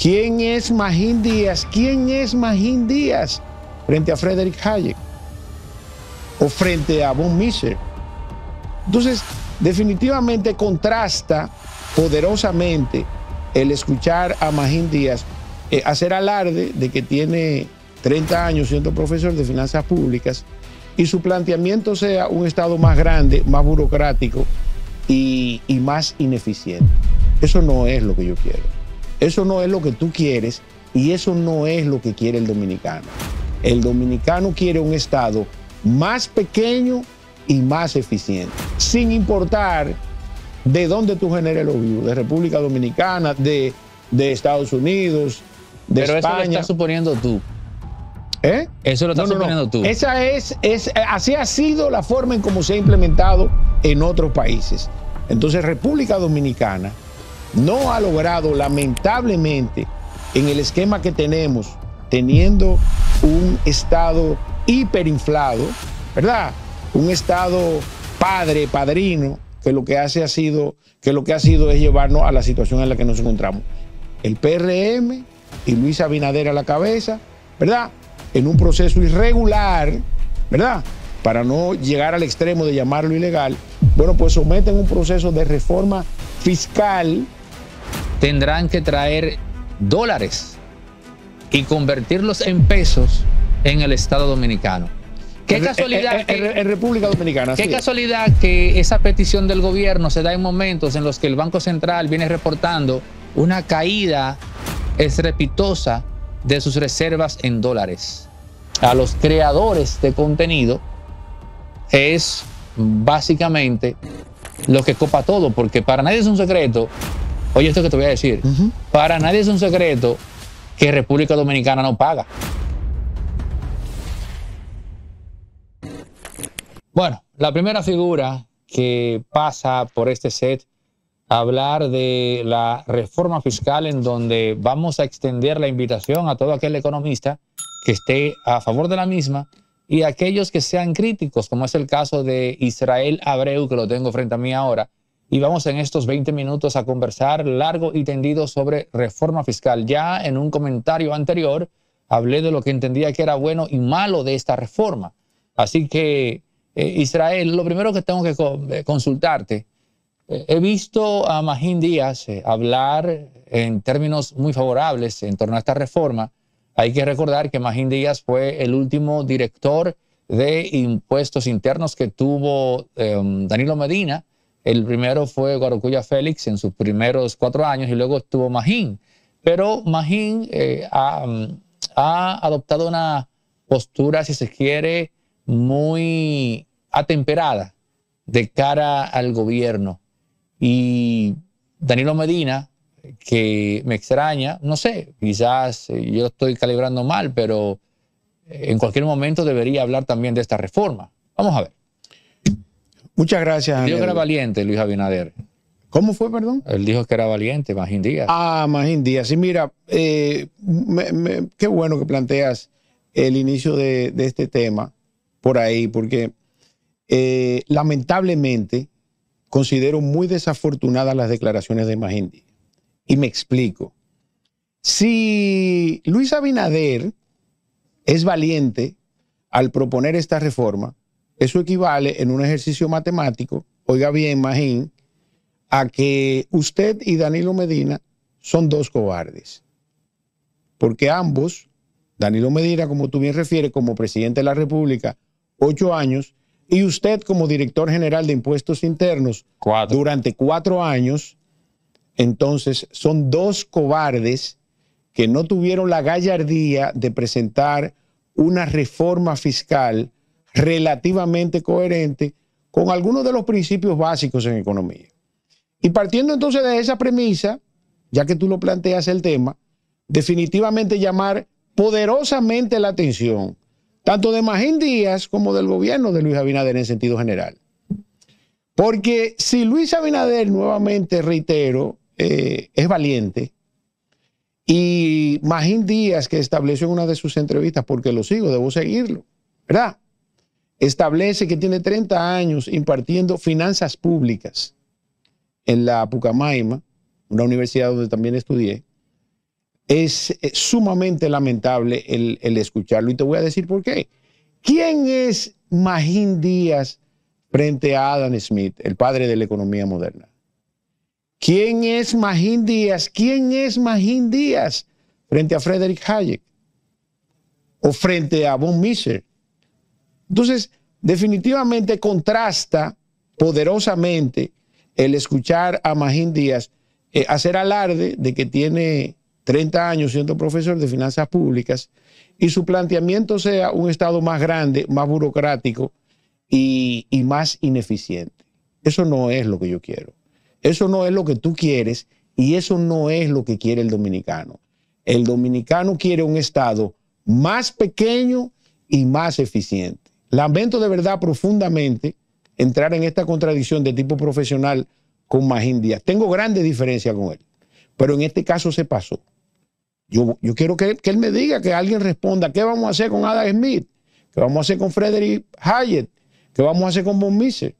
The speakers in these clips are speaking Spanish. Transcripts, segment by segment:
¿Quién es Magín Díaz? ¿Quién es Magín Díaz? Frente a Frederick Hayek o frente a Von Miser. Entonces, definitivamente contrasta poderosamente el escuchar a Magín Díaz eh, hacer alarde de que tiene 30 años siendo profesor de finanzas públicas y su planteamiento sea un Estado más grande, más burocrático y más ineficiente. Eso no es lo que yo quiero. Eso no es lo que tú quieres y eso no es lo que quiere el dominicano. El dominicano quiere un Estado más pequeño y más eficiente, sin importar de dónde tú generes los vivos, de República Dominicana, de, Estados Unidos, de Pero eso lo estás suponiendo tú. ¿Eh? Eso lo estás suponiendo tú. Esa es, es, así ha sido la forma en cómo se ha implementado en otros países. Entonces, República Dominicana no ha logrado, lamentablemente, en el esquema que tenemos, teniendo un Estado hiperinflado, ¿verdad? Un Estado padre, padrino, que lo que, ha sido, que lo que ha sido es llevarnos a la situación en la que nos encontramos. El PRM y Luis Abinader a la cabeza, ¿verdad? En un proceso irregular, ¿verdad? Para no llegar al extremo de llamarlo ilegal, bueno, pues someten un proceso de reforma fiscal, tendrán que traer dólares y convertirlos en pesos en el Estado Dominicano. Qué casualidad. En, República Dominicana. Qué casualidad que esa petición del gobierno se da en momentos en los que el Banco Central viene reportando una caída estrepitosa de sus reservas en dólares. A los creadores de contenido es básicamente lo que copa todo, porque para nadie es un secreto Oye, esto que te voy a decir. Para nadie es un secreto que República Dominicana no paga. Bueno, la primera figura que pasa por este set, hablar de la reforma fiscal en donde vamos a extender la invitación a todo aquel economista que esté a favor de la misma y aquellos que sean críticos, como es el caso de Israel Abreu, que lo tengo frente a mí ahora, y vamos en estos 20 minutos a conversar largo y tendido sobre reforma fiscal. Ya en un comentario anterior hablé de lo que entendía que era bueno y malo de esta reforma. Así que, eh, Israel, lo primero que tengo que eh, consultarte, eh, he visto a Magín Díaz hablar en términos muy favorables en torno a esta reforma. Hay que recordar que Magín Díaz fue el último director de impuestos internos que tuvo Danilo Medina el primero fue Guarocuya Félix en sus primeros cuatro años y luego estuvo Magín. Pero Magín eh, ha, mm, ha, adoptado una postura, si se quiere, muy atemperada de cara al gobierno. Y Danilo Medina, que me extraña, no sé, quizás eh, yo estoy calibrando mal, pero eh, en cualquier momento debería hablar también de esta reforma. Vamos a ver. Muchas gracias. Dijo que era valiente Luis Abinader. ¿Cómo fue, perdón? Él dijo que era valiente, Magín Díaz. Ah, Magín Díaz. Sí, mira, eh, qué bueno que planteas el inicio de, este tema por ahí, porque eh, lamentablemente considero muy desafortunadas las declaraciones de Magín Díaz. Y me explico. Si Luis Abinader es valiente al proponer esta reforma, eso equivale en un ejercicio matemático, oiga bien, imagín, a que usted y Danilo Medina son dos cobardes. Porque ambos, Danilo Medina, como tú bien refieres, como presidente de la República, ocho años, y usted como director general de impuestos internos durante cuatro años, entonces son dos cobardes que no tuvieron la gallardía de presentar una reforma fiscal relativamente coherente con algunos de los principios básicos en economía. Y partiendo entonces de esa premisa, ya que tú lo planteas el tema, definitivamente llamar poderosamente la atención tanto de Magín Díaz como del gobierno de Luis Abinader en sentido general. Porque si Luis Abinader, nuevamente reitero, eh, es valiente, y Magín Díaz, que estableció en una de sus entrevistas, porque lo sigo, debo seguirlo, ¿verdad? establece que tiene 30 años impartiendo finanzas públicas en la Pucamaima, una universidad donde también estudié, es eh, sumamente lamentable el, escucharlo y te voy a decir por qué. ¿Quién es Magín Díaz frente a Adam Smith, el padre de la economía moderna? ¿Quién es Magín Díaz? ¿Quién es Magín Díaz frente a Frederick Hayek? ¿O frente a von Miser. Entonces, definitivamente contrasta poderosamente el escuchar a Magín Díaz eh, hacer alarde de que tiene 30 años siendo profesor de finanzas públicas y su planteamiento sea un Estado más grande, más burocrático y más ineficiente. Eso no es lo que yo quiero. Eso no es lo que tú quieres y eso no es lo que quiere el dominicano. El dominicano quiere un Estado más pequeño y más eficiente. Lamento de verdad profundamente entrar en esta contradicción de tipo profesional con Magín Díaz. Tengo grandes diferencias con él, pero en este caso se pasó. Yo, quiero que, él me diga, que alguien responda, ¿qué vamos a hacer con Adam Smith? ¿Qué vamos a hacer con Frederick Hayek? ¿Qué vamos a hacer con Von Mises?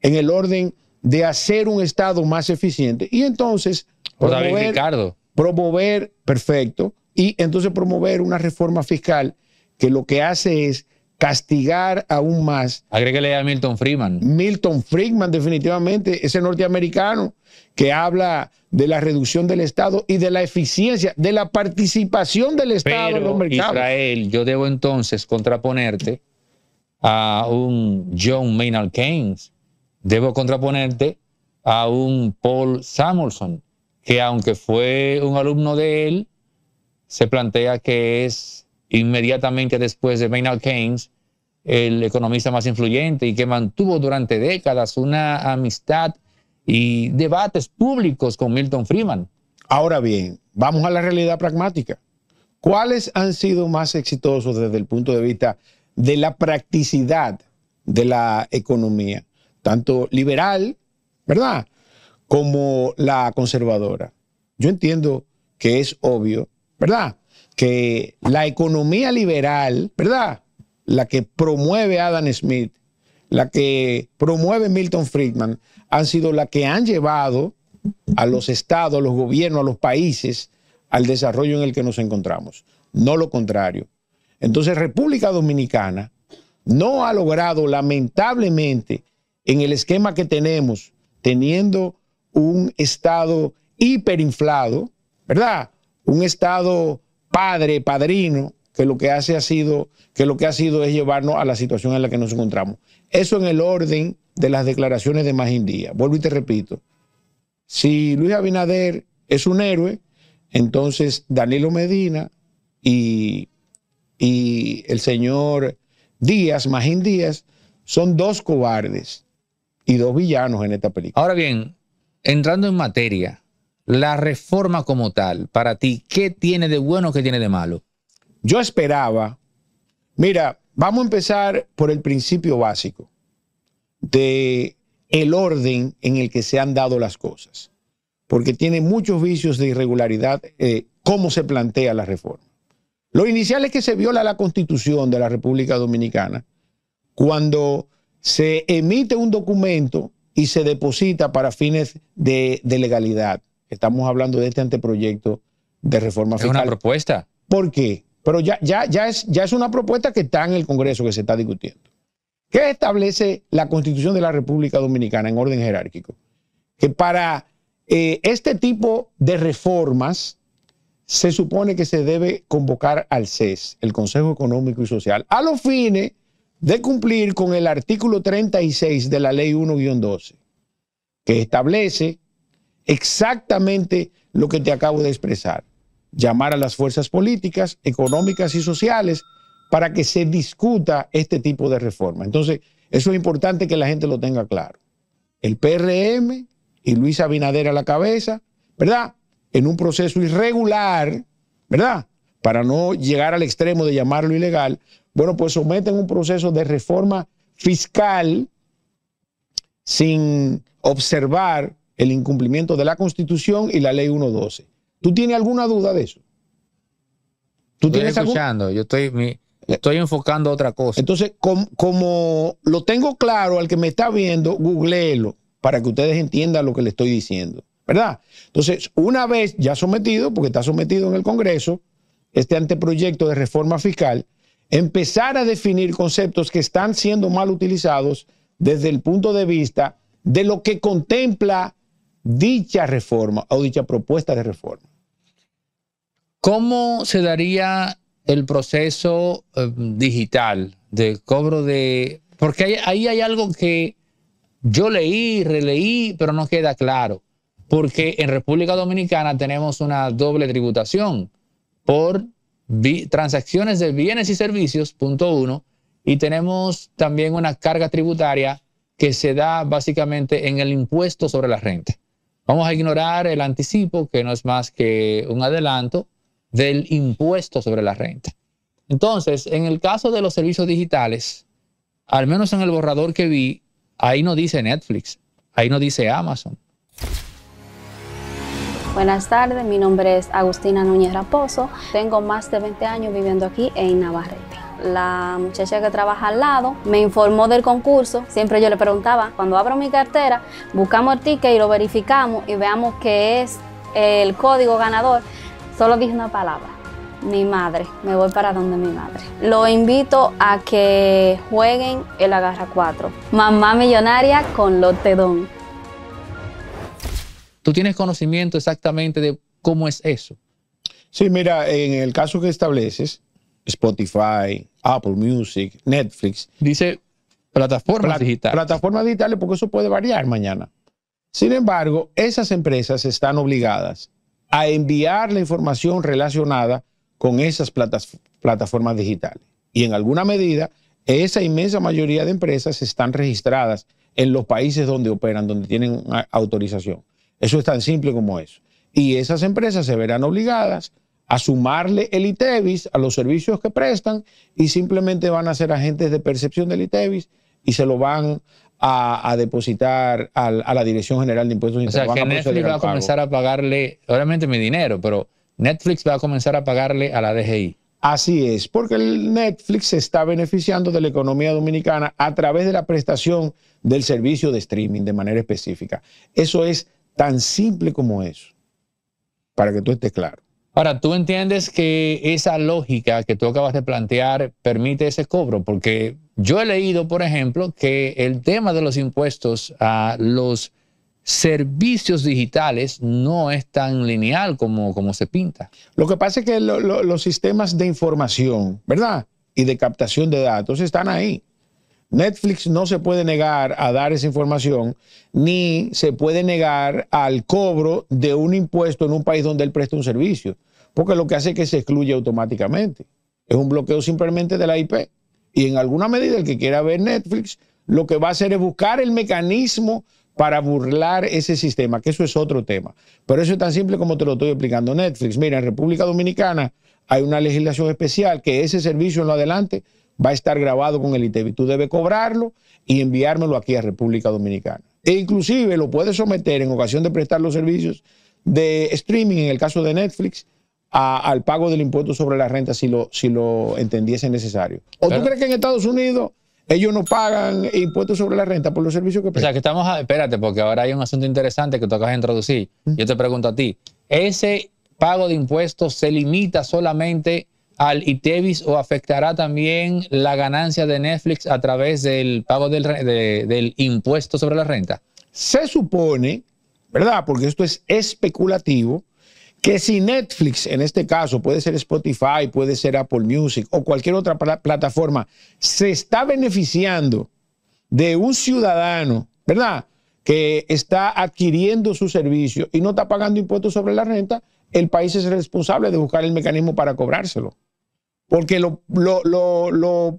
En el orden de hacer un Estado más eficiente. Y entonces... Promover, perfecto. Y entonces promover una reforma fiscal que lo que hace es castigar aún más. Agréguele a Milton Friedman. Milton Friedman, definitivamente, ese norteamericano que habla de la reducción del Estado y de la eficiencia, de la participación del Estado en los mercados. Israel, yo debo entonces contraponerte a un John Maynard Keynes, debo contraponerte a un Paul Samuelson, que aunque fue un alumno de él, se plantea que es inmediatamente después de Maynard Keynes, el economista más influyente y que mantuvo durante décadas una amistad y debates públicos con Milton Friedman. Ahora bien, vamos a la realidad pragmática. ¿Cuáles han sido más exitosos desde el punto de vista de la practicidad de la economía, tanto liberal, ¿verdad?, como la conservadora? Yo entiendo que es obvio, ¿verdad? que la economía liberal, ¿verdad? La que promueve Adam Smith, la que promueve Milton Friedman, han sido la que han llevado a los estados, a los gobiernos, a los países al desarrollo en el que nos encontramos, no lo contrario. Entonces, República Dominicana no ha logrado, lamentablemente, en el esquema que tenemos, teniendo un estado hiperinflado, ¿verdad? Un estado padre, padrino, que lo que hace ha sido, que lo que ha sido es llevarnos a la situación en la que nos encontramos. Eso en el orden de las declaraciones de Magín Díaz. Vuelvo y te repito. Si Luis Abinader es un héroe, entonces Danilo Medina y, y el señor Díaz, Magín Díaz, son dos cobardes y dos villanos en esta película. Ahora bien, entrando en materia, la reforma como tal, para ti, ¿qué tiene de bueno, qué tiene de malo? Yo esperaba, mira, vamos a empezar por el principio básico de el orden en el que se han dado las cosas, porque tiene muchos vicios de irregularidad eh, cómo se plantea la reforma. Lo inicial es que se viola la constitución de la República Dominicana cuando se emite un documento y se deposita para fines de legalidad estamos hablando de este anteproyecto de reforma fiscal. Es una propuesta. ¿Por qué? Pero ya, ya, ya, es, ya es una propuesta que está en el Congreso, que se está discutiendo. ¿Qué establece la Constitución de la República Dominicana en orden jerárquico? Que para eh, este tipo de reformas se supone que se debe convocar al CES, el Consejo Económico y Social, a los fines de cumplir con el artículo 36 de la Ley 1-12, que establece exactamente lo que te acabo de expresar. Llamar a las fuerzas políticas, económicas y sociales para que se discuta este tipo de reforma. Entonces, eso es importante que la gente lo tenga claro. El PRM y Luis Abinader a la cabeza, ¿verdad? En un proceso irregular, ¿verdad? Para no llegar al extremo de llamarlo ilegal, bueno, pues someten un proceso de reforma fiscal sin observar el incumplimiento de la Constitución y la Ley 112. ¿Tú tienes alguna duda de eso? ¿Tú estoy escuchando, yo estoy, estoy enfocando otra cosa. Entonces, como lo tengo claro al que me está viendo, googleelo para que ustedes entiendan lo que le estoy diciendo, ¿verdad? Entonces, una vez ya sometido, porque está sometido en el Congreso, este anteproyecto de reforma fiscal, empezar a definir conceptos que están siendo mal utilizados desde el punto de vista de lo que contempla dicha reforma o dicha propuesta de reforma. ¿Cómo se daría el proceso eh, digital de cobro de... Porque ahí hay algo que yo leí, releí, pero no queda claro. Porque en República Dominicana tenemos una doble tributación por transacciones de bienes y servicios, punto uno, y tenemos también una carga tributaria que se da básicamente en el impuesto sobre la renta. Vamos a ignorar el anticipo, que no es más que un adelanto del impuesto sobre la renta. Entonces, en el caso de los servicios digitales, al menos en el borrador que vi, ahí no dice Netflix, ahí no dice Amazon. Buenas tardes, mi nombre es Agustina Núñez Raposo, tengo más de 20 años viviendo aquí en Navarrete la muchacha que trabaja al lado me informó del concurso. Siempre yo le preguntaba, cuando abro mi cartera, buscamos el ticket y lo verificamos y veamos que es el código ganador. Solo dije una palabra, mi madre, me voy para donde mi madre. Lo invito a que jueguen el Agarra 4, Mamá Millonaria con Lotedón. ¿Tú tienes conocimiento exactamente de cómo es eso? Sí, mira, en el caso que estableces, Spotify, Apple Music, Netflix. Dice plataformas digitales. Plataformas digitales porque eso puede variar mañana. Sin embargo, esas empresas están obligadas a enviar la información relacionada con esas plataformas digitales. Y en alguna medida, esa inmensa mayoría de empresas están registradas en los países donde operan, donde tienen autorización. Eso es tan simple como eso. Y esas empresas se verán obligadas a sumarle el ITEVIS a los servicios que prestan y simplemente van a ser agentes de percepción del ITEVIS y se lo van a, depositar a, la Dirección General de Impuestos O sea, que Netflix va a comenzar a pagarle, obviamente mi dinero, pero Netflix va a comenzar a pagarle a la DGI. Así es, porque el Netflix se está beneficiando de la economía dominicana a través de la prestación del servicio de streaming de manera específica. Eso es tan simple como eso, para que tú estés claro. Ahora, ¿tú entiendes que esa lógica que tú acabas de plantear permite ese cobro? Porque yo he leído, por ejemplo, que el tema de los impuestos a los servicios digitales no es tan lineal como, como se pinta. Lo que pasa es que los sistemas de información, ¿verdad? Y de captación de datos están ahí. Netflix no se puede negar a dar esa información, ni se puede negar al cobro de un impuesto en un país donde él presta un servicio porque lo que hace es que se excluye automáticamente. Es un bloqueo simplemente de la IP. Y en alguna medida el que quiera ver Netflix, lo que va a hacer es buscar el mecanismo para burlar ese sistema, que eso es otro tema. Pero eso es tan simple como te lo estoy explicando Netflix. Mira, en República Dominicana hay una legislación especial que ese servicio en lo adelante va a estar grabado con el ITV. Tú debes cobrarlo y enviármelo aquí a República Dominicana. E inclusive lo puedes someter en ocasión de prestar los servicios de streaming, en el caso de Netflix, al pago del impuesto sobre la renta si lo, si lo entendiese necesario. ¿O tú crees que en Estados Unidos ellos no pagan impuestos sobre la renta por los servicios que prestan? O sea, que estamos, espérate, porque ahora hay un asunto interesante que tú acabas de introducir. Yo te pregunto a ti, ¿ese pago de impuestos se limita solamente al ITEVIS o afectará también la ganancia de Netflix a través del pago del, del impuesto sobre la renta? Se supone, ¿verdad? Porque esto es especulativo, que si Netflix, en este caso, puede ser Spotify, puede ser Apple Music o cualquier otra plataforma, se está beneficiando de un ciudadano, ¿verdad? Que está adquiriendo su servicio y no está pagando impuestos sobre la renta, el país es responsable de buscar el mecanismo para cobrárselo. Porque lo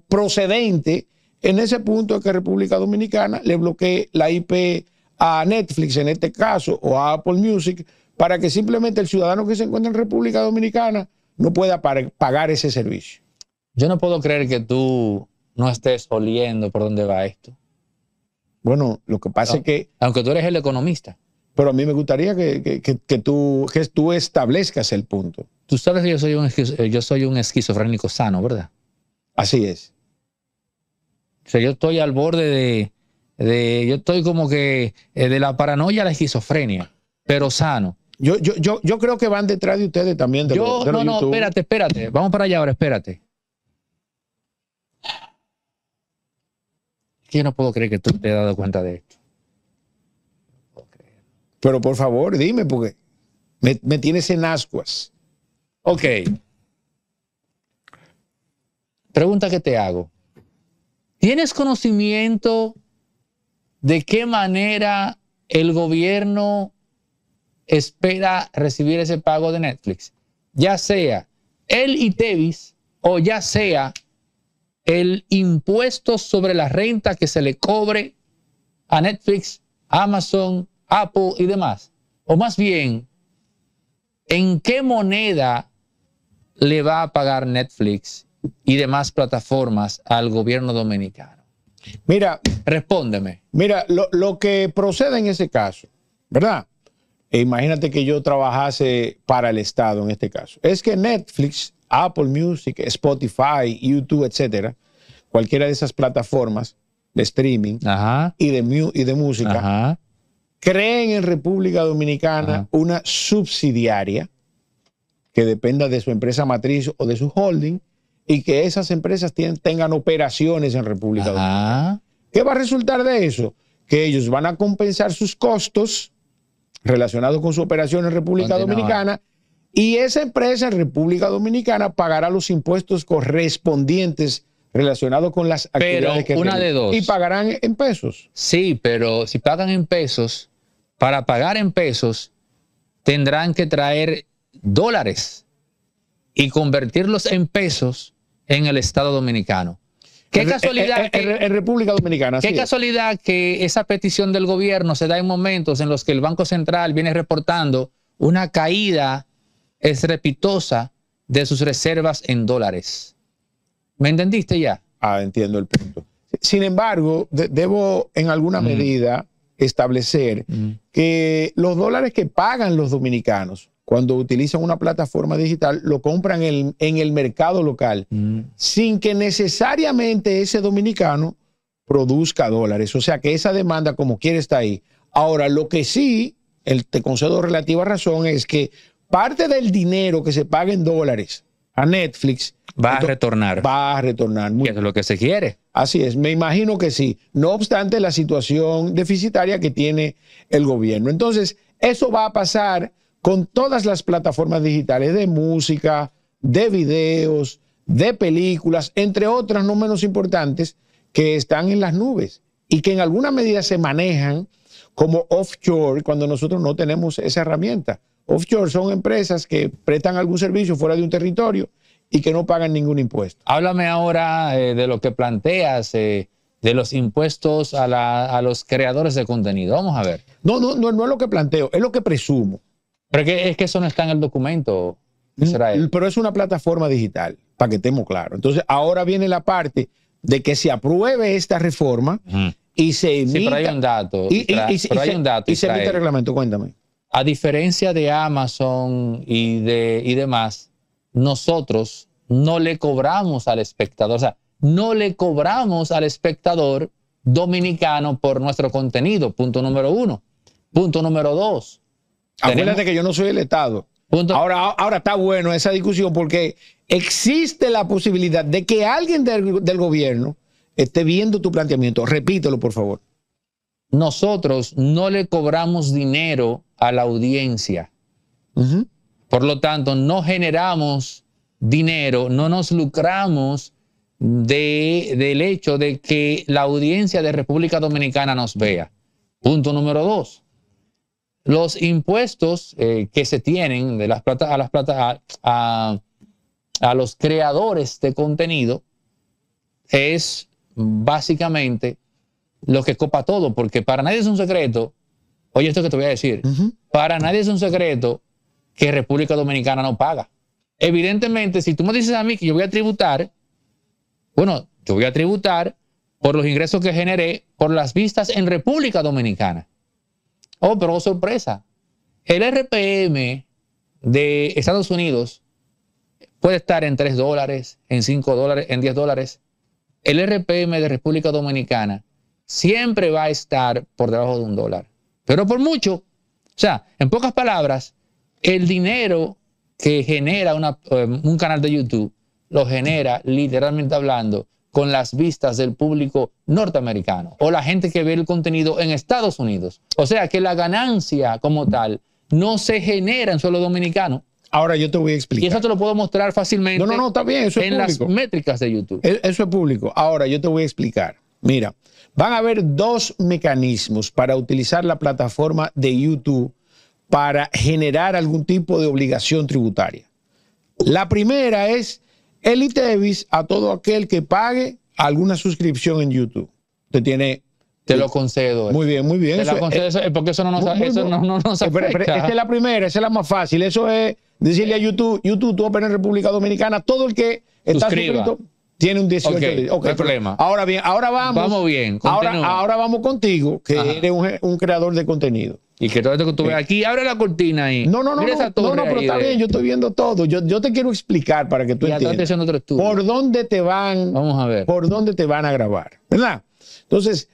procedente en ese punto es que República Dominicana le bloquee la IP a Netflix en este caso o a Apple Music para que simplemente el ciudadano que se encuentra en República Dominicana no pueda pagar ese servicio. Yo no puedo creer que tú no estés oliendo por dónde va esto. Bueno, lo que pasa ah, es que... Aunque tú eres el economista. Pero a mí me gustaría que, tú, establezcas el punto. Tú sabes que yo soy, un, eh, yo soy un esquizofrénico sano, ¿verdad? Así es. O sea, yo estoy al borde de, de, yo estoy como que eh, de la paranoia a la esquizofrenia, pero sano. Yo, creo que van detrás de ustedes también. De yo, no, no, espérate, espérate. Vamos para allá ahora, espérate. Yo no puedo creer que tú te has dado cuenta de esto. Pero por favor, dime, porque me, me tienes en ascuas. Ok. Pregunta que te hago. ¿Tienes conocimiento de qué manera el gobierno espera recibir ese pago de Netflix, ya sea el Tevis o ya sea el impuesto sobre la renta que se le cobre a Netflix, Amazon, Apple y demás. O más bien, ¿en qué moneda le va a pagar Netflix y demás plataformas al gobierno dominicano? Mira, respóndeme. Mira, lo, lo que procede en ese caso, ¿verdad? E imagínate que yo trabajase para el Estado en este caso. Es que Netflix, Apple Music, Spotify, YouTube, etcétera, cualquiera de esas plataformas de streaming Y, de música, creen en República Dominicana una subsidiaria que dependa de su empresa matriz o de su holding y que esas empresas tengan operaciones en República Dominicana. ¿Qué va a resultar de eso? Que ellos van a compensar sus costos relacionado con su operación en República Dominicana y esa empresa en República Dominicana pagará los impuestos correspondientes relacionados con las actividades pero una de dos. y pagarán en pesos. Sí, pero si pagan en pesos, para pagar en pesos tendrán que traer dólares y convertirlos en pesos en el Estado Dominicano. Qué casualidad. República Dominicana. Qué casualidad que esa petición del gobierno se da en momentos en los que el Banco Central viene reportando una caída estrepitosa de sus reservas en dólares. ¿Me entendiste ya? Ah, entiendo el punto. Sin embargo, debo en alguna mm. medida establecer mm. que los dólares que pagan los dominicanos cuando utilizan una plataforma digital, lo compran en, el mercado local, mm. sin que necesariamente ese dominicano produzca dólares. O sea que esa demanda, como quiere, está ahí. Ahora, lo que sí, te concedo relativa razón, es que parte del dinero que se paga en dólares a Netflix va a retornar. Va a retornar. mucho. es lo que se quiere. Así es, me imagino que sí. No obstante la situación deficitaria que tiene el gobierno. Entonces, eso va a pasar con todas las plataformas digitales de música, de videos, de películas, entre otras no menos importantes, que están en las nubes y que en alguna medida se manejan como offshore cuando nosotros no tenemos esa herramienta. Offshore son empresas que prestan algún servicio fuera de un territorio y que no pagan ningún impuesto. Háblame ahora eh, de lo que planteas. Eh, de los impuestos a, los creadores de contenido. Vamos a ver. no, no, no es lo que planteo, es lo que presumo. Pero que, es que eso no está en el documento. Mm, Israel. Pero es una plataforma digital, para que estemos claros. Entonces, ahora viene la parte de que se apruebe esta reforma y se emita. pero hay un dato. Y, Y se emite el reglamento, cuéntame. A diferencia de Amazon y, de, y demás, nosotros no le cobramos al espectador. O sea, no le cobramos al espectador dominicano por nuestro contenido, punto número uno. Punto número dos, Acuérdate que yo no soy el Estado. Ahora, ahora está bueno esa discusión porque existe la posibilidad de que alguien del, gobierno esté viendo tu planteamiento. Repítelo, por favor. Nosotros no le cobramos dinero a la audiencia. Por lo tanto, no generamos dinero, no nos lucramos del hecho de que la audiencia de República Dominicana nos vea. Punto número dos los impuestos eh, que se tienen de las plata, a, las plata, a, los creadores de contenido es básicamente lo que copa todo, porque para nadie es un secreto, oye esto que te voy a decir, para nadie es un secreto que República Dominicana no paga. Evidentemente, si tú me dices a mí que yo voy a tributar, bueno, yo voy a tributar por los ingresos que generé por las vistas en República Dominicana. Oh, pero sorpresa. El RPM de Estados Unidos puede estar en 3 dólares, en 5 dólares, en 10 dólares. El RPM de República Dominicana siempre va a estar por debajo de un dólar, pero por mucho. O sea, en pocas palabras, el dinero que genera eh, un canal de YouTube lo genera literalmente hablando con las vistas del público norteamericano o la gente que ve el contenido en Estados Unidos. O sea que la ganancia como tal no se genera en suelo dominicano. Ahora yo te voy a explicar. Y eso te lo puedo mostrar fácilmente. No, no, no, está bien. en las métricas de YouTube. E, eso es público. Ahora yo te voy a explicar. Mira, van a haber dos mecanismos para utilizar la plataforma de YouTube para generar algún tipo de obligación tributaria. La primera es elite Davis a todo aquel que pague alguna suscripción en YouTube. te tiene te lo concedo. Muy bien, muy bien. Te concedo, eh, porque eso no nos, esta es la primera, esa es la más fácil. Eso es decirle a YouTube, YouTube, tú operas en República Dominicana, todo el que está suscrito tiene un 18. Ok, problema. Ahora bien, ahora vamos. Vamos bien. Ahora, ahora vamos contigo, que eres un, creador de contenido. Y que todo esto que tú ves eh. aquí, abre la cortina ahí. No, no, no. no, no, pero está bien, yo estoy viendo todo. Yo, te quiero explicar para que tú entiendas. por dónde te van. Vamos a ver. Por dónde te van a grabar. ¿Verdad? Entonces,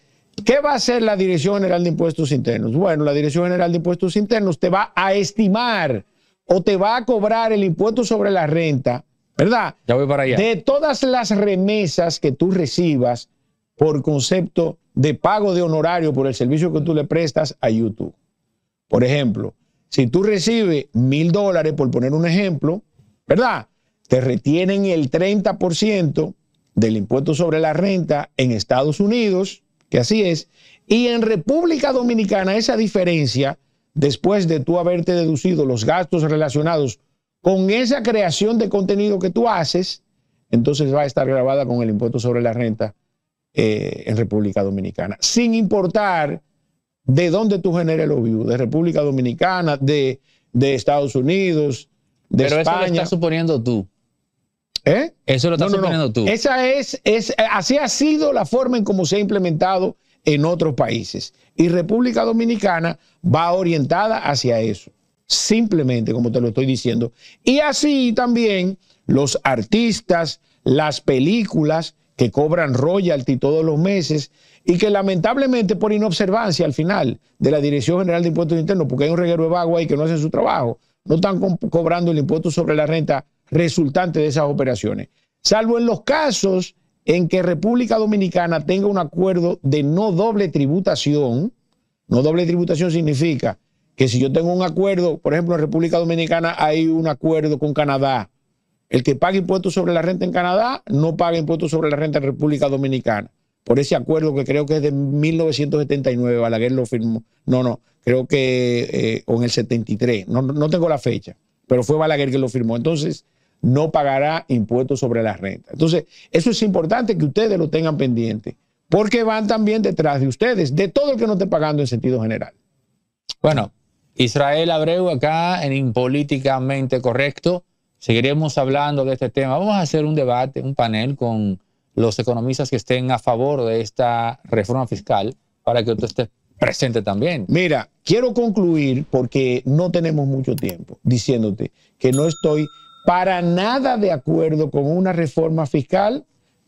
¿qué va a hacer la Dirección General de Impuestos Internos? Bueno, la Dirección General de Impuestos Internos te va a estimar o te va a cobrar el impuesto sobre la renta ¿verdad? Ya voy para allá. De todas las remesas que tú recibas por concepto de pago de honorario por el servicio que tú le prestas a YouTube. Por ejemplo, si tú recibes mil dólares, por poner un ejemplo, ¿verdad? Te retienen el 30% del impuesto sobre la renta en Estados Unidos, que así es, y en República Dominicana esa diferencia, después de tú haberte deducido los gastos relacionados con esa creación de contenido que tú haces, entonces va a estar grabada con el impuesto sobre la renta eh, en República Dominicana, sin importar de dónde tú generes los views, de República Dominicana, de, Estados Unidos, de Pero Eso lo estás suponiendo tú. ¿Eh? Eso lo estás suponiendo tú. Esa es, es, así ha sido la forma en cómo se ha implementado en otros países. Y República Dominicana va orientada hacia eso simplemente como te lo estoy diciendo. Y así también los artistas, las películas que cobran royalty todos los meses y que lamentablemente por inobservancia al final de la Dirección General de Impuestos Internos, porque hay un reguero de vago ahí que no hacen su trabajo, no están cobrando el impuesto sobre la renta resultante de esas operaciones. Salvo en los casos en que República Dominicana tenga un acuerdo de no doble tributación, no doble tributación significa que si yo tengo un acuerdo, por ejemplo, en República Dominicana hay un acuerdo con Canadá. El que paga impuestos sobre la renta en Canadá no paga impuestos sobre la renta en República Dominicana. Por ese acuerdo que creo que es de 1979, Balaguer lo firmó. No, no, creo que eh, en el 73, no, no tengo la fecha, pero fue Balaguer que lo firmó. Entonces, no pagará impuestos sobre la renta. Entonces, eso es importante que ustedes lo tengan pendiente, porque van también detrás de ustedes, de todo el que no esté pagando en sentido general. Bueno, Israel Abreu acá en Impolíticamente Correcto. Seguiremos hablando de este tema. Vamos a hacer un debate, un panel con los economistas que estén a favor de esta reforma fiscal para que usted esté presente también. Mira, quiero concluir porque no tenemos mucho tiempo diciéndote que no estoy para nada de acuerdo con una reforma fiscal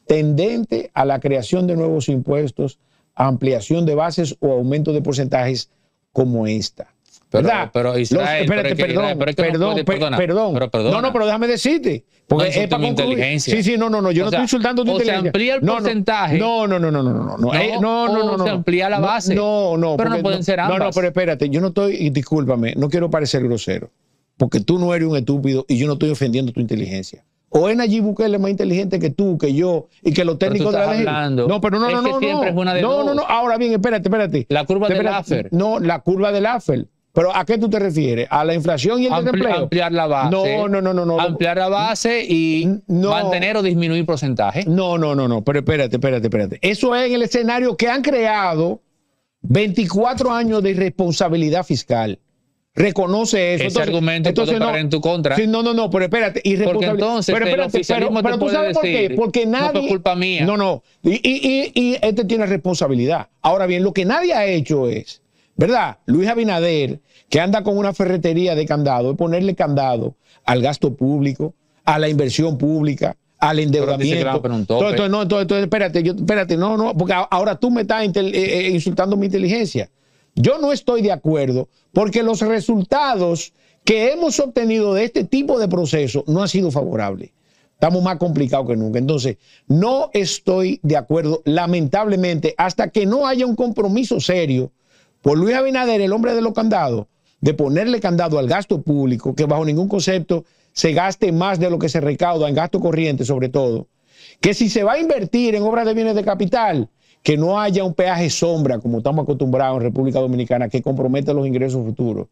tendente a la creación de nuevos impuestos, ampliación de bases o aumento de porcentajes como esta. Pero, Pero espérate, perdón, pero perdón, no No, no, pero déjame decirte. Porque no es para inteligencia. Sí, sí, no, no, no, yo no estoy insultando tu o inteligencia. se amplía el porcentaje. No, no, no, no, no, no, no, no, no, no, se amplía la base. No, no, pero no pueden ser ambas. No, no, pero espérate, yo no estoy, discúlpame, no quiero parecer grosero, porque tú no eres un estúpido y yo no estoy ofendiendo tu inteligencia. O en allí Bukele es más inteligente que tú, que yo, y que los técnicos de la No, pero no, no, no, no. no, no, ahora bien, espérate, espérate. La curva del AFEL. No, la curva del AFEL pero ¿a qué tú te refieres? ¿A la inflación y el desempleo? Ampliar la base. No, no, no, no. Ampliar la base y mantener o disminuir porcentaje. No, no, no, no. Pero espérate, espérate, espérate. Eso es en el escenario que han creado 24 años de irresponsabilidad fiscal. Reconoce eso. Ese entonces, argumento entonces, no, en tu contra. no, no, no, pero espérate. Porque entonces pero, espérate, pero, tú sabes por qué. Porque nadie. No fue culpa mía. No, no. y este tiene responsabilidad. Ahora bien, lo que nadie ha hecho es ¿verdad? Luis Abinader, que anda con una ferretería de candado, de ponerle candado al gasto público, a la inversión pública, al endeudamiento. Entonces, no, espérate, yo, espérate, no, no, porque ahora tú me estás eh, eh, insultando mi inteligencia. Yo no estoy de acuerdo porque los resultados que hemos obtenido de este tipo de proceso no han sido favorables. Estamos más complicados que nunca. Entonces, no estoy de acuerdo, lamentablemente, hasta que no haya un compromiso serio por Luis Abinader, el hombre de los candados, de ponerle candado al gasto público, que bajo ningún concepto se gaste más de lo que se recauda en gasto corriente, sobre todo. Que si se va a invertir en obras de bienes de capital, que no haya un peaje sombra, como estamos acostumbrados en República Dominicana, que comprometa los ingresos futuros.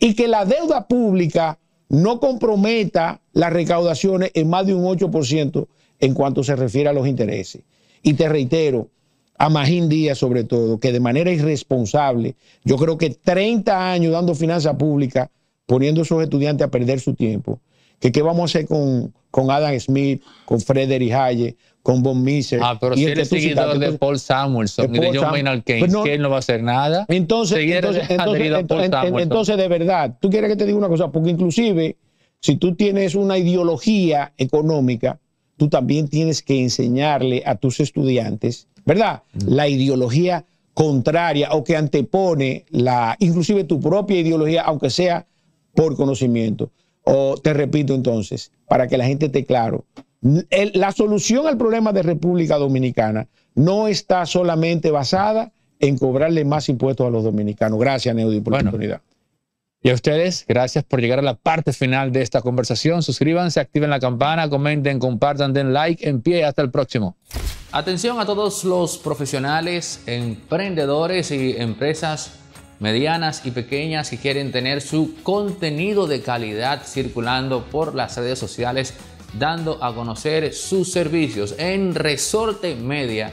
Y que la deuda pública no comprometa las recaudaciones en más de un 8% en cuanto se refiere a los intereses. Y te reitero, a Magín Díaz sobre todo, que de manera irresponsable, yo creo que 30 años dando finanza pública, poniendo a esos estudiantes a perder su tiempo, que qué vamos a hacer con, Adam Smith, con Frederick Hayes, con Von Miser Ah, pero si eres este seguidor de Paul Samuelson y de John Maynard Keynes, pues que él no va a hacer nada. entonces, entonces, de verdad, tú quieres que te diga una cosa, porque inclusive si tú tienes una ideología económica, tú también tienes que enseñarle a tus estudiantes ¿verdad? Mm. La ideología contraria o que antepone la, inclusive tu propia ideología, aunque sea por conocimiento. O te repito entonces, para que la gente esté claro, la solución al problema de República Dominicana no está solamente basada en cobrarle más impuestos a los dominicanos. Gracias, Neudi, por la oportunidad. Y a ustedes, gracias por llegar a la parte final de esta conversación. Suscríbanse, activen la campana, comenten, compartan, den like, en pie, hasta el próximo. Atención a todos los profesionales, emprendedores y empresas medianas y pequeñas que quieren tener su contenido de calidad circulando por las redes sociales, dando a conocer sus servicios en Resorte Media